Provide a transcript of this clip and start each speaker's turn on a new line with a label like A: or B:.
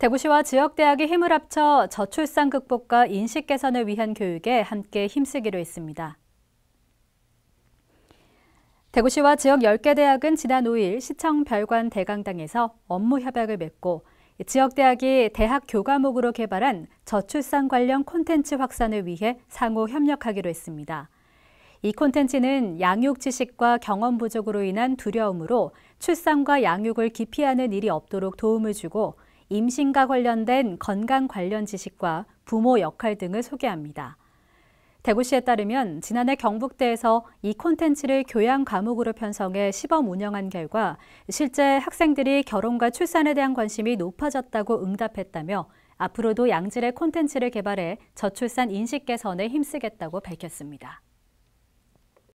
A: 대구시와 지역대학이 힘을 합쳐 저출산 극복과 인식 개선을 위한 교육에 함께 힘쓰기로 했습니다. 대구시와 지역 10개 대학은 지난 5일 시청 별관 대강당에서 업무 협약을 맺고 지역 대학이 대학 교과목으로 개발한 저출산 관련 콘텐츠 확산을 위해 상호 협력하기로 했습니다. 이 콘텐츠는 양육 지식과 경험 부족으로 인한 두려움으로 출산과 양육을 기피하는 일이 없도록 도움을 주고 임신과 관련된 건강 관련 지식과 부모 역할 등을 소개합니다. 대구시에 따르면 지난해 경북대에서 이 콘텐츠를 교양 과목으로 편성해 시범 운영한 결과 실제 학생들이 결혼과 출산에 대한 관심이 높아졌다고 응답했다며 앞으로도 양질의 콘텐츠를 개발해 저출산 인식 개선에 힘쓰겠다고 밝혔습니다.